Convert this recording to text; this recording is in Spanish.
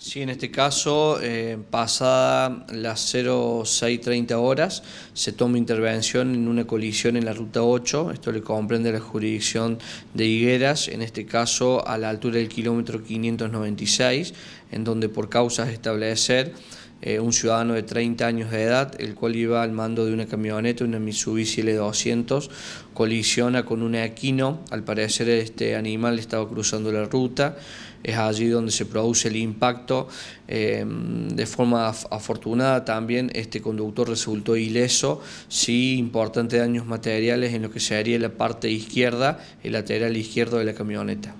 Sí, en este caso, eh, pasada las 06.30 horas, se toma intervención en una colisión en la ruta 8, esto le comprende la jurisdicción de Higueras, en este caso a la altura del kilómetro 596, en donde por causas de establecer eh, un ciudadano de 30 años de edad, el cual iba al mando de una camioneta, una Mitsubishi L200, colisiona con un equino, al parecer este animal estaba cruzando la ruta, es allí donde se produce el impacto, em, de forma afortunada también este conductor resultó ileso, sí importantes daños materiales en lo que se haría la parte izquierda, el lateral izquierdo de la camioneta.